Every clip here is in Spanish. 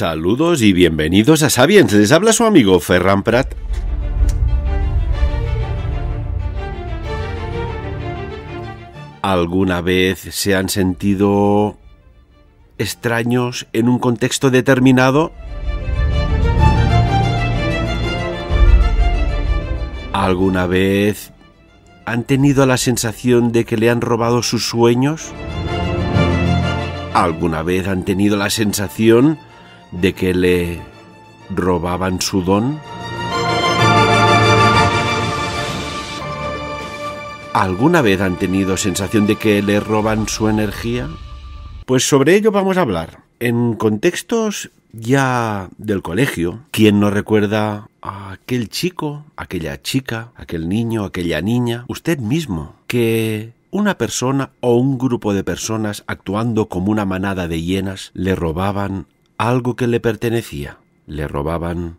Saludos y bienvenidos a Sabiens. Les habla su amigo Ferran Prat. ¿Alguna vez se han sentido extraños en un contexto determinado? ¿Alguna vez han tenido la sensación de que le han robado sus sueños? ¿Alguna vez han tenido la sensación de que le robaban su don? ¿Alguna vez han tenido sensación de que le roban su energía? Pues sobre ello vamos a hablar. En contextos ya del colegio, ¿quién no recuerda a aquel chico, aquella chica, aquel niño, aquella niña, usted mismo, que una persona o un grupo de personas actuando como una manada de hienas le robaban algo que le pertenecía. Le robaban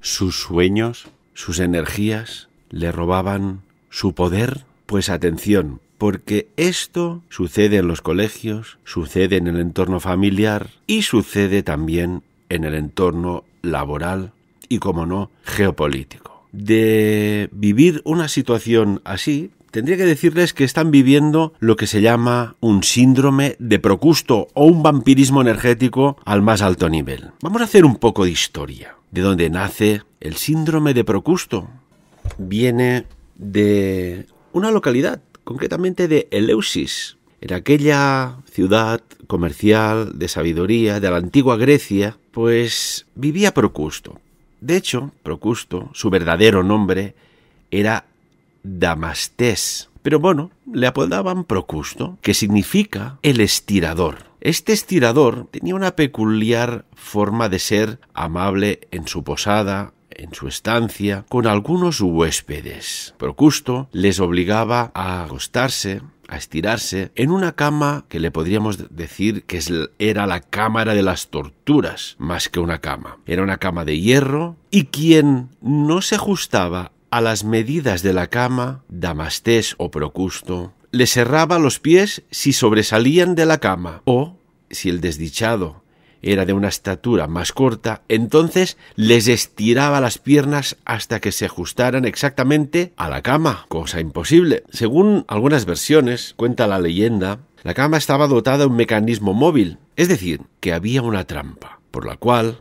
sus sueños, sus energías, le robaban su poder. Pues atención, porque esto sucede en los colegios, sucede en el entorno familiar y sucede también en el entorno laboral y, como no, geopolítico. De vivir una situación así, tendría que decirles que están viviendo lo que se llama un síndrome de Procusto o un vampirismo energético al más alto nivel. Vamos a hacer un poco de historia. ¿De dónde nace el síndrome de Procusto? Viene de una localidad, concretamente de Eleusis. En aquella ciudad comercial de sabiduría de la antigua Grecia, pues vivía Procusto. De hecho, Procusto, su verdadero nombre, era Damastés. Pero bueno, le apodaban Procusto, que significa el estirador. Este estirador tenía una peculiar forma de ser amable en su posada, en su estancia, con algunos huéspedes. Procusto les obligaba a acostarse, a estirarse, en una cama que le podríamos decir que era la cámara de las torturas, más que una cama. Era una cama de hierro, y quien no se ajustaba a las medidas de la cama, damastés o procusto, le cerraba los pies si sobresalían de la cama, o, si el desdichado era de una estatura más corta, entonces les estiraba las piernas hasta que se ajustaran exactamente a la cama, cosa imposible. Según algunas versiones, cuenta la leyenda, la cama estaba dotada de un mecanismo móvil, es decir, que había una trampa, por la cual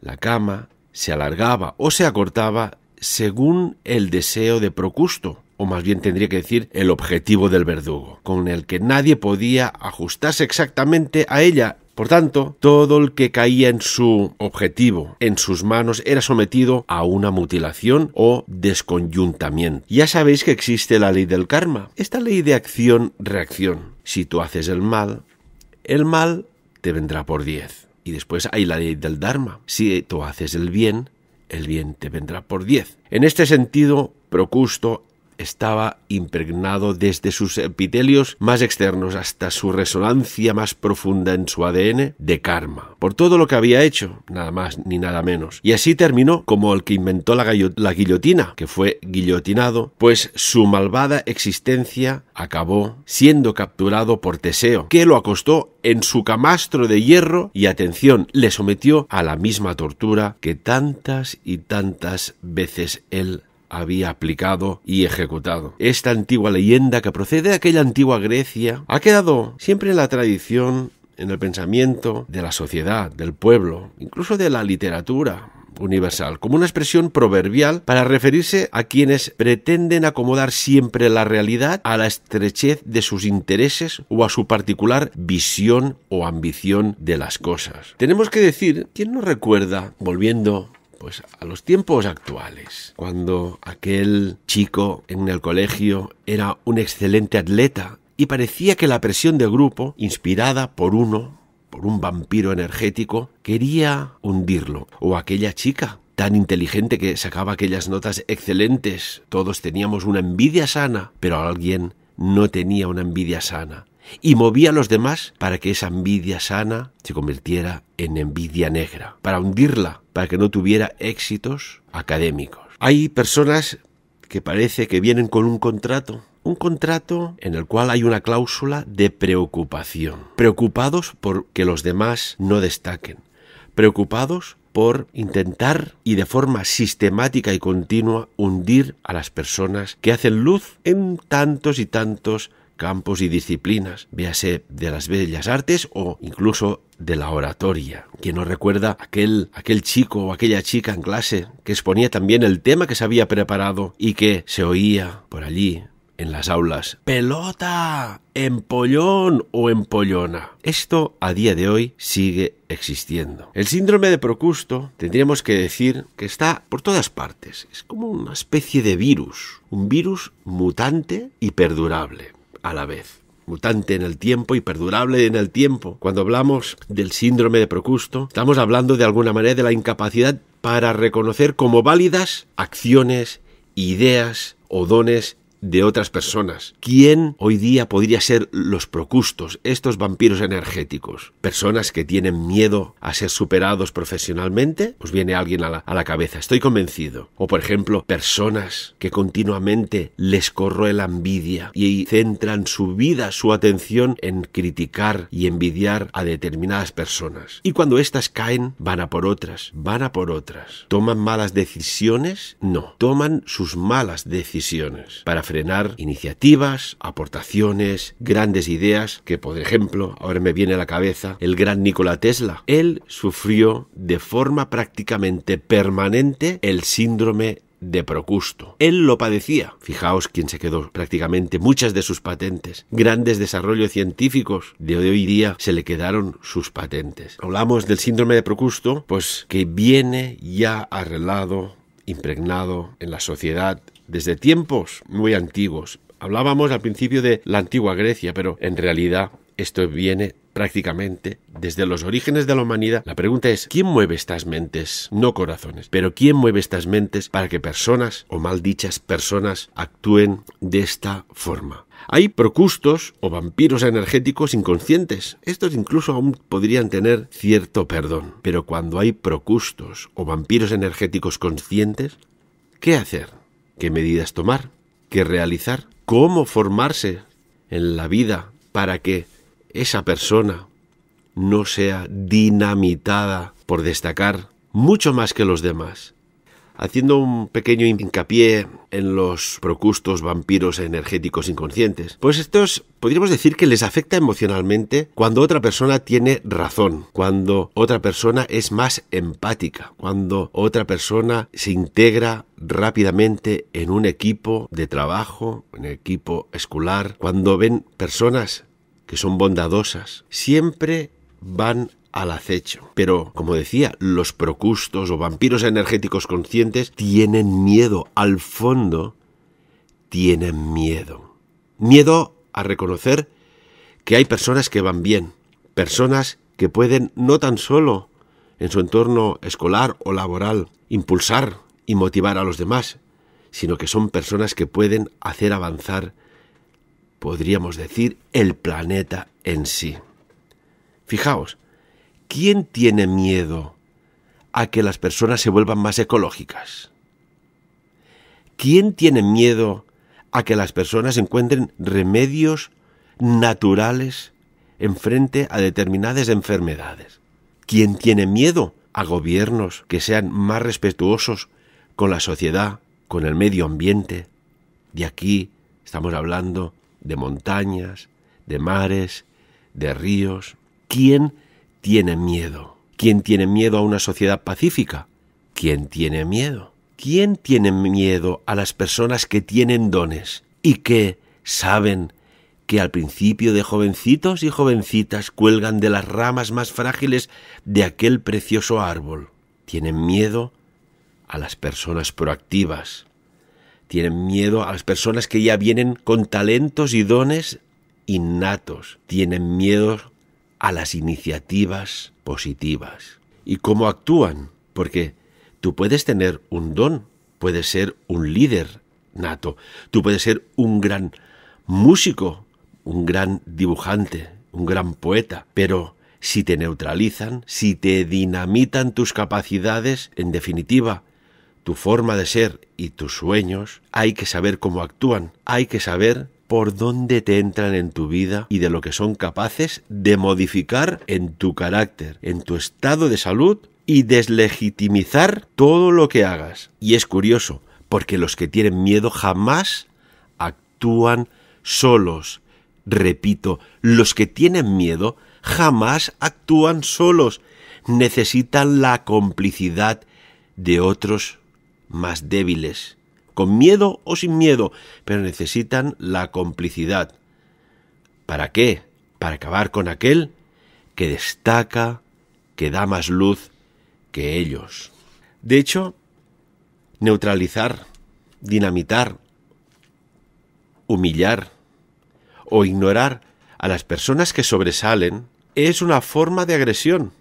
la cama se alargaba o se acortaba según el deseo de Procusto, o más bien tendría que decir el objetivo del verdugo, con el que nadie podía ajustarse exactamente a ella. Por tanto, todo el que caía en su objetivo, en sus manos, era sometido a una mutilación o desconyuntamiento. Ya sabéis que existe la ley del karma, esta ley de acción-reacción. Si tú haces el mal, el mal te vendrá por diez. Y después hay la ley del Dharma. Si tú haces el bien, el te vendrá por diez. En este sentido, Procusto estaba impregnado desde sus epitelios más externos hasta su resonancia más profunda en su ADN de karma, por todo lo que había hecho, nada más ni nada menos. Y así terminó como el que inventó la, la guillotina, que fue guillotinado, pues su malvada existencia acabó siendo capturado por Teseo, que lo acostó en su camastro de hierro y atención, le sometió a la misma tortura que tantas y tantas veces él había aplicado y ejecutado. Esta antigua leyenda que procede de aquella antigua Grecia ha quedado siempre en la tradición, en el pensamiento de la sociedad, del pueblo, incluso de la literatura universal, como una expresión proverbial para referirse a quienes pretenden acomodar siempre la realidad a la estrechez de sus intereses o a su particular visión o ambición de las cosas. Tenemos que decir, ¿quién nos recuerda, volviendo pues a los tiempos actuales, cuando aquel chico en el colegio era un excelente atleta y parecía que la presión del grupo, inspirada por uno, por un vampiro energético, quería hundirlo, o aquella chica tan inteligente que sacaba aquellas notas excelentes. Todos teníamos una envidia sana, pero alguien no tenía una envidia sana y movía a los demás para que esa envidia sana se convirtiera en envidia negra, para hundirla, para que no tuviera éxitos académicos. Hay personas que parece que vienen con un contrato, un contrato en el cual hay una cláusula de preocupación, preocupados por que los demás no destaquen, preocupados por intentar y de forma sistemática y continua hundir a las personas que hacen luz en tantos y tantos campos y disciplinas, véase de las bellas artes o incluso de la oratoria, que nos recuerda aquel, aquel chico o aquella chica en clase que exponía también el tema que se había preparado y que se oía por allí en las aulas. Pelota, empollón o empollona. Esto a día de hoy sigue existiendo. El síndrome de Procusto tendríamos que decir que está por todas partes. Es como una especie de virus, un virus mutante y perdurable a la vez mutante en el tiempo y perdurable en el tiempo. Cuando hablamos del síndrome de Procusto, estamos hablando de alguna manera de la incapacidad para reconocer como válidas acciones, ideas o dones de otras personas. ¿Quién hoy día podría ser los procustos, estos vampiros energéticos? ¿Personas que tienen miedo a ser superados profesionalmente? pues viene alguien a la, cabeza? Estoy convencido. O por ejemplo, personas que continuamente les corroe la envidia y centran su vida, su atención en criticar y envidiar a determinadas personas. Y cuando éstas caen, van a por otras, van a por otras. ¿Toman malas decisiones? No, toman sus malas decisiones para frenar iniciativas, aportaciones, grandes ideas, que por ejemplo, ahora me viene a la cabeza el gran Nikola Tesla. Él sufrió de forma prácticamente permanente el síndrome de Procusto. Él lo padecía. Fijaos quién se quedó prácticamente muchas de sus patentes. Grandes desarrollos científicos de hoy día se le quedaron sus patentes. Hablamos del síndrome de Procusto, pues que viene ya arreglado impregnado en la sociedad desde tiempos muy antiguos. Hablábamos al principio de la antigua Grecia, pero en realidad esto viene prácticamente desde los orígenes de la humanidad. La pregunta es, ¿quién mueve estas mentes? No corazones, pero ¿quién mueve estas mentes para que personas, o maldichas personas, actúen de esta forma? Hay procustos o vampiros energéticos inconscientes. Estos incluso aún podrían tener cierto perdón. Pero cuando hay procustos o vampiros energéticos conscientes, ¿qué hacer? qué medidas tomar, qué realizar, cómo formarse en la vida para que esa persona no sea dinamitada por destacar mucho más que los demás, Haciendo un pequeño hincapié en los procustos vampiros energéticos inconscientes, pues estos podríamos decir que les afecta emocionalmente cuando otra persona tiene razón, cuando otra persona es más empática, cuando otra persona se integra rápidamente en un equipo de trabajo, en equipo escolar, cuando ven personas que son bondadosas, siempre van al acecho. Pero, como decía, los procustos o vampiros energéticos conscientes tienen miedo. Al fondo, tienen miedo. Miedo a reconocer que hay personas que van bien, personas que pueden no tan solo en su entorno escolar o laboral impulsar y motivar a los demás, sino que son personas que pueden hacer avanzar, podríamos decir, el planeta en sí. Fijaos, ¿Quién tiene miedo a que las personas se vuelvan más ecológicas? ¿Quién tiene miedo a que las personas encuentren remedios naturales en frente a determinadas enfermedades? ¿Quién tiene miedo a gobiernos que sean más respetuosos con la sociedad, con el medio ambiente? De aquí estamos hablando de montañas, de mares, de ríos. ¿Quién tiene miedo? ¿Quién tiene miedo a una sociedad pacífica? ¿Quién tiene miedo? ¿Quién tiene miedo a las personas que tienen dones y que saben que al principio de jovencitos y jovencitas cuelgan de las ramas más frágiles de aquel precioso árbol? Tienen miedo a las personas proactivas. Tienen miedo a las personas que ya vienen con talentos y dones innatos. Tienen miedo a las iniciativas positivas y cómo actúan, porque tú puedes tener un don, puedes ser un líder nato, tú puedes ser un gran músico, un gran dibujante, un gran poeta, pero si te neutralizan, si te dinamitan tus capacidades, en definitiva, tu forma de ser y tus sueños, hay que saber cómo actúan, hay que saber por dónde te entran en tu vida y de lo que son capaces de modificar en tu carácter, en tu estado de salud y deslegitimizar todo lo que hagas. Y es curioso, porque los que tienen miedo jamás actúan solos. Repito, los que tienen miedo jamás actúan solos. Necesitan la complicidad de otros más débiles con miedo o sin miedo, pero necesitan la complicidad. ¿Para qué? Para acabar con aquel que destaca, que da más luz que ellos. De hecho, neutralizar, dinamitar, humillar o ignorar a las personas que sobresalen es una forma de agresión.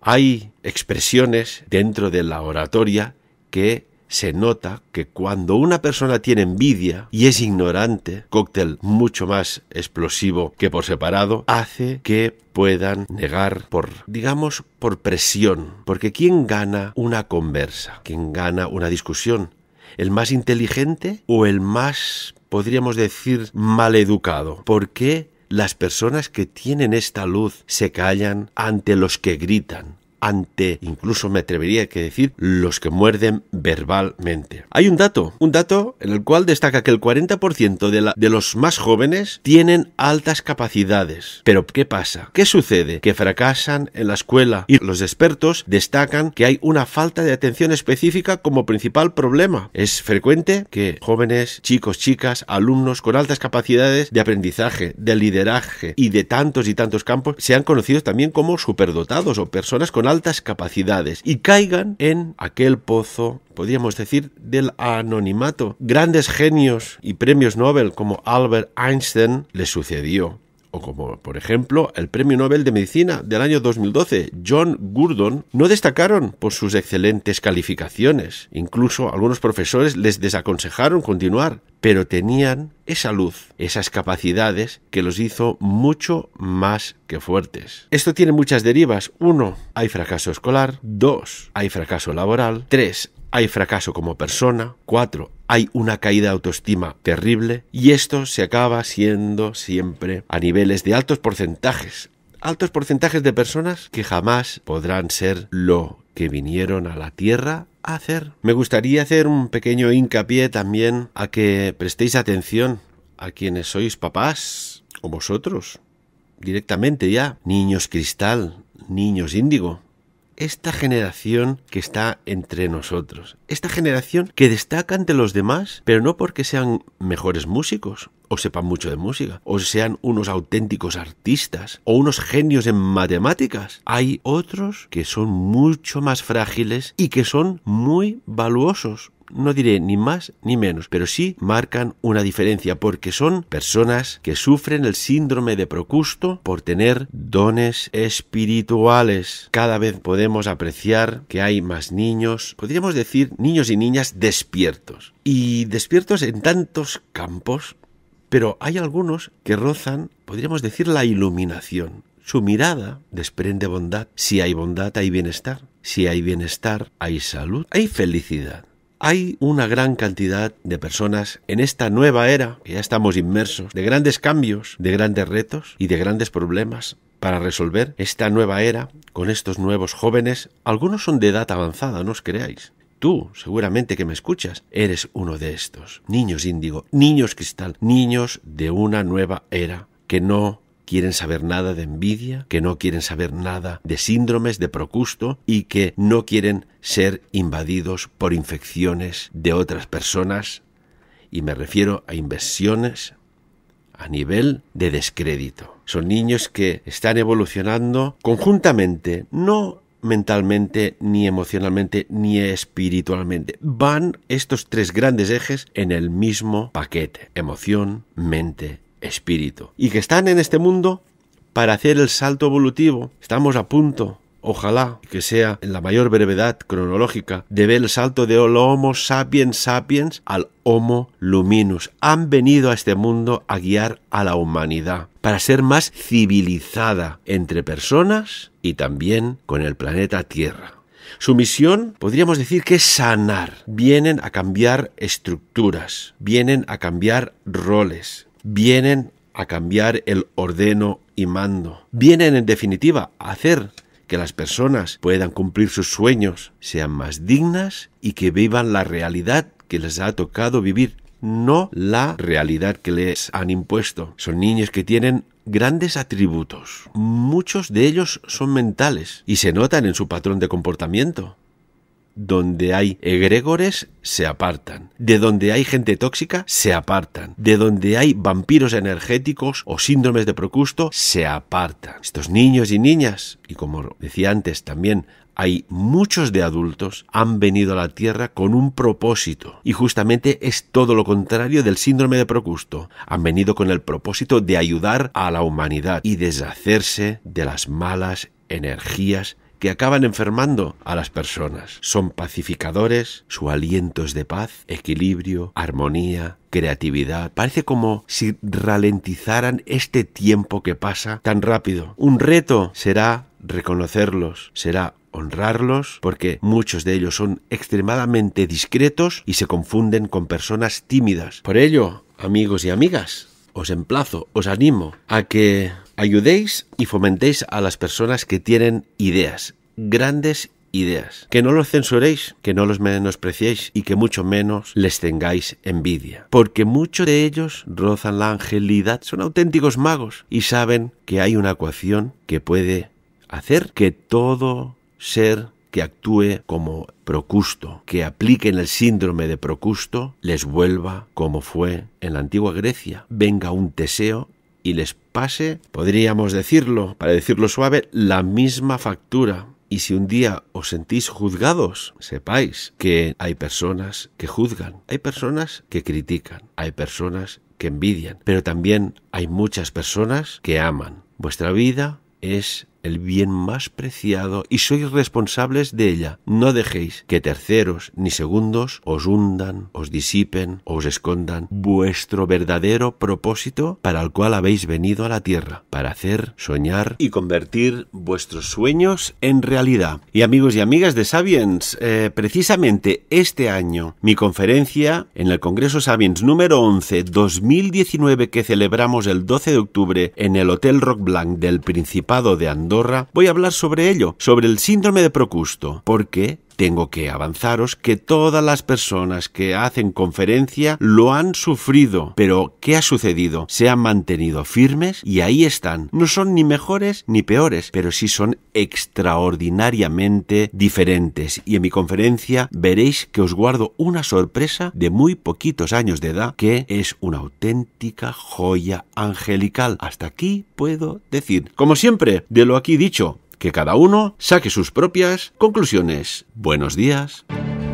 Hay expresiones dentro de la oratoria que se nota que cuando una persona tiene envidia y es ignorante, cóctel mucho más explosivo que por separado, hace que puedan negar por, digamos, por presión. Porque ¿quién gana una conversa? ¿Quién gana una discusión? ¿El más inteligente o el más, podríamos decir, maleducado? ¿Por qué las personas que tienen esta luz se callan ante los que gritan? ante, incluso me atrevería a decir, los que muerden verbalmente. Hay un dato, un dato en el cual destaca que el 40% de, la, de los más jóvenes tienen altas capacidades. Pero ¿qué pasa? ¿Qué sucede? Que fracasan en la escuela y los expertos destacan que hay una falta de atención específica como principal problema. Es frecuente que jóvenes, chicos, chicas, alumnos con altas capacidades de aprendizaje, de lideraje y de tantos y tantos campos sean conocidos también como superdotados o personas con altas altas capacidades y caigan en aquel pozo, podríamos decir, del anonimato. Grandes genios y premios Nobel como Albert Einstein le sucedió o como por ejemplo el Premio Nobel de Medicina del año 2012, John Gurdon, no destacaron por sus excelentes calificaciones. Incluso algunos profesores les desaconsejaron continuar, pero tenían esa luz, esas capacidades que los hizo mucho más que fuertes. Esto tiene muchas derivas. Uno, hay fracaso escolar. Dos, hay fracaso laboral. Tres, hay fracaso como persona, cuatro, hay una caída de autoestima terrible y esto se acaba siendo siempre a niveles de altos porcentajes, altos porcentajes de personas que jamás podrán ser lo que vinieron a la Tierra a hacer. Me gustaría hacer un pequeño hincapié también a que prestéis atención a quienes sois papás o vosotros directamente ya, niños cristal, niños índigo, esta generación que está entre nosotros, esta generación que destaca ante los demás, pero no porque sean mejores músicos o sepan mucho de música, o sean unos auténticos artistas, o unos genios en matemáticas. Hay otros que son mucho más frágiles y que son muy valuosos, no diré ni más ni menos, pero sí marcan una diferencia porque son personas que sufren el síndrome de Procusto por tener dones espirituales. Cada vez podemos apreciar que hay más niños, podríamos decir niños y niñas despiertos. Y despiertos en tantos campos, pero hay algunos que rozan, podríamos decir, la iluminación. Su mirada desprende bondad. Si hay bondad, hay bienestar. Si hay bienestar, hay salud, hay felicidad. Hay una gran cantidad de personas en esta nueva era, que ya estamos inmersos, de grandes cambios, de grandes retos y de grandes problemas para resolver esta nueva era con estos nuevos jóvenes. Algunos son de edad avanzada, no os creáis. Tú, seguramente que me escuchas, eres uno de estos. Niños índigo, niños cristal, niños de una nueva era que no quieren saber nada de envidia, que no quieren saber nada de síndromes de Procusto y que no quieren ser invadidos por infecciones de otras personas, y me refiero a inversiones a nivel de descrédito. Son niños que están evolucionando conjuntamente, no mentalmente, ni emocionalmente, ni espiritualmente. Van estos tres grandes ejes en el mismo paquete. Emoción, mente espíritu. Y que están en este mundo para hacer el salto evolutivo. Estamos a punto ojalá que sea en la mayor brevedad cronológica, de ver el salto de Homo sapiens sapiens al Homo luminus. Han venido a este mundo a guiar a la humanidad para ser más civilizada entre personas y también con el planeta Tierra. Su misión, podríamos decir que es sanar. Vienen a cambiar estructuras, vienen a cambiar roles, vienen a cambiar el ordeno y mando. Vienen en definitiva a hacer que las personas puedan cumplir sus sueños, sean más dignas y que vivan la realidad que les ha tocado vivir, no la realidad que les han impuesto. Son niños que tienen grandes atributos. Muchos de ellos son mentales y se notan en su patrón de comportamiento donde hay egregores se apartan, de donde hay gente tóxica se apartan, de donde hay vampiros energéticos o síndromes de Procusto se apartan. Estos niños y niñas, y como decía antes también hay muchos de adultos han venido a la Tierra con un propósito y justamente es todo lo contrario del síndrome de Procusto. Han venido con el propósito de ayudar a la humanidad y deshacerse de las malas energías que acaban enfermando a las personas. Son pacificadores, su aliento es de paz, equilibrio, armonía, creatividad. Parece como si ralentizaran este tiempo que pasa tan rápido. Un reto será reconocerlos, será honrarlos porque muchos de ellos son extremadamente discretos y se confunden con personas tímidas. Por ello, amigos y amigas, os emplazo, os animo a que ayudéis y fomentéis a las personas que tienen ideas, grandes ideas. Que no los censuréis, que no los menospreciéis y que mucho menos les tengáis envidia. Porque muchos de ellos rozan la angelidad, son auténticos magos y saben que hay una ecuación que puede hacer que todo ser que actúe como Procusto, que apliquen el síndrome de Procusto, les vuelva como fue en la antigua Grecia. Venga un Teseo y les pase, podríamos decirlo, para decirlo suave, la misma factura. Y si un día os sentís juzgados, sepáis que hay personas que juzgan, hay personas que critican, hay personas que envidian, pero también hay muchas personas que aman. Vuestra vida es el bien más preciado, y sois responsables de ella. No dejéis que terceros ni segundos os hundan, os disipen, os escondan vuestro verdadero propósito para el cual habéis venido a la tierra, para hacer, soñar y convertir vuestros sueños en realidad. Y amigos y amigas de Sabiens, eh, precisamente este año, mi conferencia en el Congreso Sabiens número 11 2019 que celebramos el 12 de octubre en el Hotel Rock Blanc del Principado de Andorra, voy a hablar sobre ello, sobre el síndrome de Procusto, qué? Tengo que avanzaros que todas las personas que hacen conferencia lo han sufrido, pero ¿qué ha sucedido? Se han mantenido firmes y ahí están. No son ni mejores ni peores, pero sí son extraordinariamente diferentes. Y en mi conferencia veréis que os guardo una sorpresa de muy poquitos años de edad que es una auténtica joya angelical. Hasta aquí puedo decir. Como siempre, de lo aquí dicho, que cada uno saque sus propias conclusiones. Buenos días.